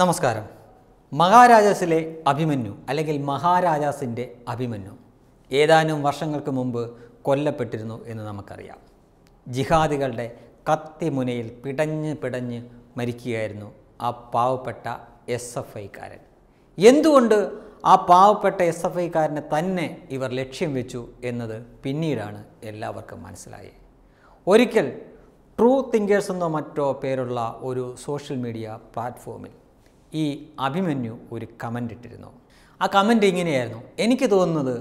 നമസ്കാരം മഹാരാജാസിലെ അഭിമന്യു അല്ലെങ്കിൽ മഹാരാജാസിൻ്റെ അഭിമന്യു ഏതാനും വർഷങ്ങൾക്ക് മുമ്പ് കൊല്ലപ്പെട്ടിരുന്നു എന്ന് നമുക്കറിയാം ജിഹാദികളുടെ കത്തിമുനയിൽ പിടഞ്ഞ് പിടഞ്ഞ് മരിക്കുകയായിരുന്നു ആ പാവപ്പെട്ട എസ് എഫ് ഐക്കാരൻ എന്തുകൊണ്ട് ആ പാവപ്പെട്ട എസ് എഫ് ഐക്കാരനെ തന്നെ ഇവർ ലക്ഷ്യം വെച്ചു എന്നത് പിന്നീടാണ് എല്ലാവർക്കും മനസ്സിലായത് ഒരിക്കൽ ട്രൂ തിങ്കേഴ്സ് എന്നോ മറ്റോ പേരുള്ള ഒരു സോഷ്യൽ മീഡിയ പ്ലാറ്റ്ഫോമിൽ ഈ അഭിമന്യു ഒരു കമൻ്റ് ഇട്ടിരുന്നു ആ കമൻ്റ് ഇങ്ങനെയായിരുന്നു എനിക്ക് തോന്നുന്നത്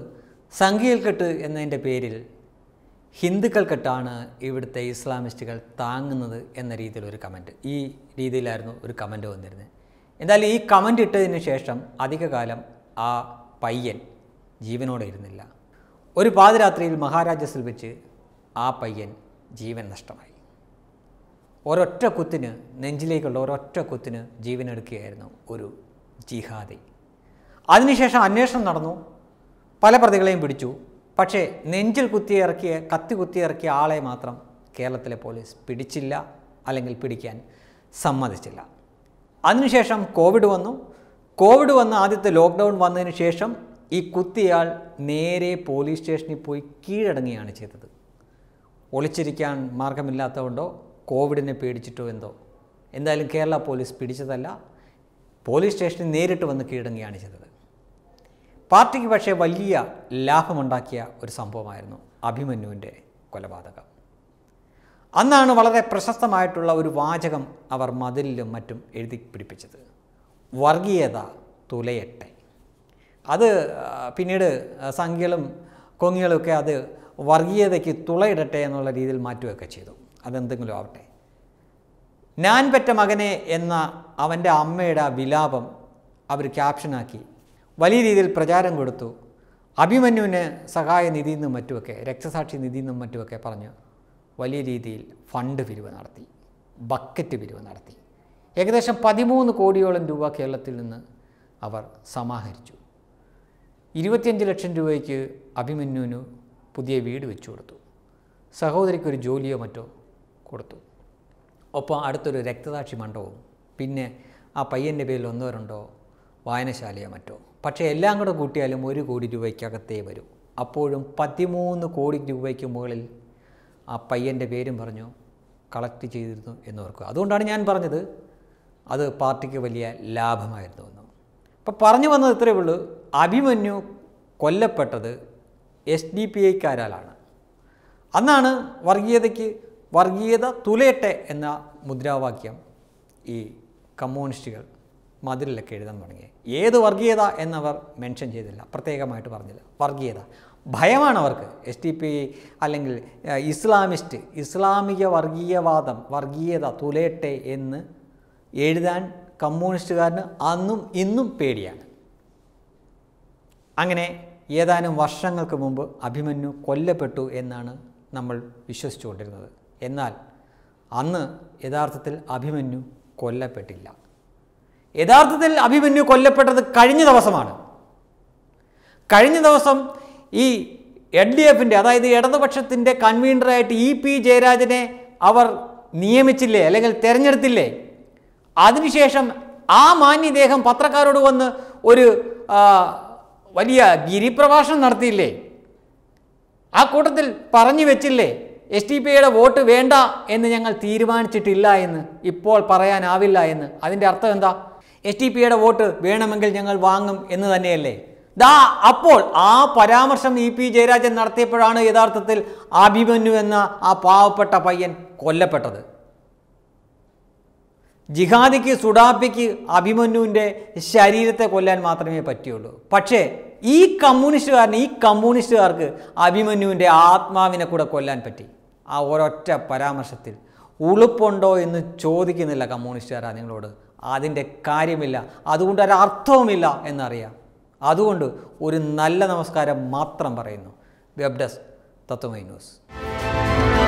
സംഘീയൽക്കെട്ട് എന്നതിൻ്റെ പേരിൽ ഹിന്ദുക്കൾക്കെട്ടാണ് ഇവിടുത്തെ ഇസ്ലാമിസ്റ്റുകൾ താങ്ങുന്നത് എന്ന രീതിയിലൊരു കമൻറ്റ് ഈ രീതിയിലായിരുന്നു ഒരു കമൻറ്റ് വന്നിരുന്നത് എന്തായാലും ഈ കമൻ്റ് ഇട്ടതിന് ശേഷം അധികകാലം ആ പയ്യൻ ജീവനോടെ ഇരുന്നില്ല ഒരു പാതിരാത്രിയിൽ മഹാരാജസിൽ വെച്ച് ആ പയ്യൻ ജീവൻ നഷ്ടമായി ഒരൊറ്റ കുത്തിന് നെഞ്ചിലേക്കുള്ള ഒരൊറ്റ കുത്തിന് ജീവനെടുക്കുകയായിരുന്നു ഒരു ജിഹാദി അതിനുശേഷം അന്വേഷണം നടന്നു പല പ്രതികളെയും പിടിച്ചു പക്ഷേ നെഞ്ചിൽ ഇറക്കിയ കത്തി ഇറക്കിയ ആളെ മാത്രം കേരളത്തിലെ പോലീസ് പിടിച്ചില്ല അല്ലെങ്കിൽ പിടിക്കാൻ സമ്മതിച്ചില്ല അതിനുശേഷം കോവിഡ് വന്നു കോവിഡ് വന്ന ആദ്യത്തെ ലോക്ക്ഡൗൺ വന്നതിന് ശേഷം ഈ കുത്തിയാൾ നേരെ പോലീസ് സ്റ്റേഷനിൽ പോയി കീഴടങ്ങുകയാണ് ചെയ്തത് ഒളിച്ചിരിക്കാൻ മാർഗമില്ലാത്തതുകൊണ്ടോ കോവിഡിനെ പേടിച്ചിട്ടോ എന്തോ എന്തായാലും കേരള പോലീസ് പിടിച്ചതല്ല പോലീസ് സ്റ്റേഷനിൽ നേരിട്ട് വന്ന് കീഴടങ്ങുകയാണ് ചെയ്തത് പാർട്ടിക്ക് പക്ഷേ വലിയ ലാഭമുണ്ടാക്കിയ ഒരു സംഭവമായിരുന്നു അഭിമന്യുവിൻ്റെ കൊലപാതകം അന്നാണ് വളരെ പ്രശസ്തമായിട്ടുള്ള ഒരു വാചകം അവർ മതിലിലും മറ്റും എഴുതി പിടിപ്പിച്ചത് വർഗീയത തുലയട്ടെ അത് പിന്നീട് സംഖ്യകളും ഒക്കെ അത് വർഗീയതയ്ക്ക് തുളയിടട്ടെ എന്നുള്ള രീതിയിൽ മാറ്റുകയൊക്കെ ചെയ്തു അതെന്തെങ്കിലും ആവട്ടെ ഞാൻ പെറ്റ മകനെ എന്ന അവൻ്റെ അമ്മയുടെ വിലാപം അവർ ക്യാപ്ഷനാക്കി വലിയ രീതിയിൽ പ്രചാരം കൊടുത്തു അഭിമന്യുവിന് സഹായ നിധിയിൽ നിന്നും മറ്റുമൊക്കെ രക്തസാക്ഷി നിധിയിൽ നിന്നും മറ്റുമൊക്കെ പറഞ്ഞു വലിയ രീതിയിൽ ഫണ്ട് പിരിവ് നടത്തി ബക്കറ്റ് പിരിവ് നടത്തി ഏകദേശം പതിമൂന്ന് കോടിയോളം രൂപ കേരളത്തിൽ നിന്ന് അവർ സമാഹരിച്ചു ഇരുപത്തിയഞ്ച് ലക്ഷം രൂപയ്ക്ക് അഭിമന്യുവിന് പുതിയ വീട് വെച്ചു കൊടുത്തു സഹോദരിക്കൊരു ജോലിയോ മറ്റോ കൊടുത്തു ഒപ്പം അടുത്തൊരു രക്തസാക്ഷി മണ്ഡപവും പിന്നെ ആ പയ്യൻ്റെ പേരിൽ ഒന്നോ രണ്ടോ വായനശാലയോ മറ്റോ പക്ഷേ എല്ലാം കൂടെ കൂട്ടിയാലും ഒരു കോടി രൂപയ്ക്കകത്തേ വരൂ അപ്പോഴും പതിമൂന്ന് കോടി രൂപയ്ക്ക് മുകളിൽ ആ പയ്യൻ്റെ പേരും പറഞ്ഞു കളക്ട് ചെയ്തിരുന്നു എന്ന് ഓർക്കുക അതുകൊണ്ടാണ് ഞാൻ പറഞ്ഞത് അത് പാർട്ടിക്ക് വലിയ ലാഭമായിരുന്നു എന്ന് അപ്പോൾ പറഞ്ഞു വന്നത് ഇത്രയേ ഉള്ളൂ അഭിമന്യു കൊല്ലപ്പെട്ടത് എസ് ഡി പി ഐക്കാരാലാണ് അന്നാണ് വർഗീയതയ്ക്ക് വർഗീയത തുലയട്ടെ എന്ന മുദ്രാവാക്യം ഈ കമ്മ്യൂണിസ്റ്റുകൾ മതിലിലൊക്കെ എഴുതാൻ തുടങ്ങി ഏത് വർഗീയത എന്നവർ മെൻഷൻ ചെയ്തില്ല പ്രത്യേകമായിട്ട് പറഞ്ഞില്ല വർഗീയത ഭയമാണ് അവർക്ക് എസ് ടി പി അല്ലെങ്കിൽ ഇസ്ലാമിസ്റ്റ് ഇസ്ലാമിക വർഗീയവാദം വർഗീയത തുലയട്ടെ എന്ന് എഴുതാൻ കമ്മ്യൂണിസ്റ്റുകാരന് അന്നും ഇന്നും പേടിയാണ് അങ്ങനെ ഏതാനും വർഷങ്ങൾക്ക് മുമ്പ് അഭിമന്യു കൊല്ലപ്പെട്ടു എന്നാണ് നമ്മൾ വിശ്വസിച്ചുകൊണ്ടിരുന്നത് എന്നാൽ അന്ന് യഥാർത്ഥത്തിൽ അഭിമന്യു കൊല്ലപ്പെട്ടില്ല യഥാർത്ഥത്തിൽ അഭിമന്യു കൊല്ലപ്പെട്ടത് കഴിഞ്ഞ ദിവസമാണ് കഴിഞ്ഞ ദിവസം ഈ എൽ ഡി എഫിൻ്റെ അതായത് ഇടതുപക്ഷത്തിൻ്റെ കൺവീനറായിട്ട് ഇ പി ജയരാജനെ അവർ നിയമിച്ചില്ലേ അല്ലെങ്കിൽ തിരഞ്ഞെടുത്തില്ലേ അതിനുശേഷം ആ മാന്യദേഹം പത്രക്കാരോട് വന്ന് ഒരു വലിയ ഗിരിപ്രഭാഷണം നടത്തിയില്ലേ ആ കൂട്ടത്തിൽ പറഞ്ഞു വെച്ചില്ലേ എസ് ഡി പി യുടെ വോട്ട് വേണ്ട എന്ന് ഞങ്ങൾ തീരുമാനിച്ചിട്ടില്ല എന്ന് ഇപ്പോൾ പറയാനാവില്ല എന്ന് അതിൻ്റെ അർത്ഥം എന്താ എസ് ഡി പി യുടെ വോട്ട് വേണമെങ്കിൽ ഞങ്ങൾ വാങ്ങും എന്ന് തന്നെയല്ലേ ദാ അപ്പോൾ ആ പരാമർശം ഇ പി ജയരാജൻ നടത്തിയപ്പോഴാണ് യഥാർത്ഥത്തിൽ അഭിമന്യു എന്ന ആ പാവപ്പെട്ട പയ്യൻ കൊല്ലപ്പെട്ടത് ജിഹാദിക്ക് സുഡാപ്പിക്ക് അഭിമന്യുവിൻ്റെ ശരീരത്തെ കൊല്ലാൻ മാത്രമേ പറ്റിയുള്ളൂ പക്ഷേ ഈ കമ്മ്യൂണിസ്റ്റുകാരന് ഈ കമ്മ്യൂണിസ്റ്റുകാർക്ക് അഭിമന്യുവിൻ്റെ ആത്മാവിനെ കൂടെ കൊല്ലാൻ പറ്റി ആ ഒരൊറ്റ പരാമർശത്തിൽ ഉളുപ്പുണ്ടോ എന്ന് ചോദിക്കുന്നില്ല കമ്മ്യൂണിസ്റ്റുകാരാ നിങ്ങളോട് അതിൻ്റെ കാര്യമില്ല അതുകൊണ്ട് ഒരർത്ഥവുമില്ല എന്നറിയാം അതുകൊണ്ട് ഒരു നല്ല നമസ്കാരം മാത്രം പറയുന്നു വെബ് ഡെസ്ക് തത്വമൈ ന്യൂസ്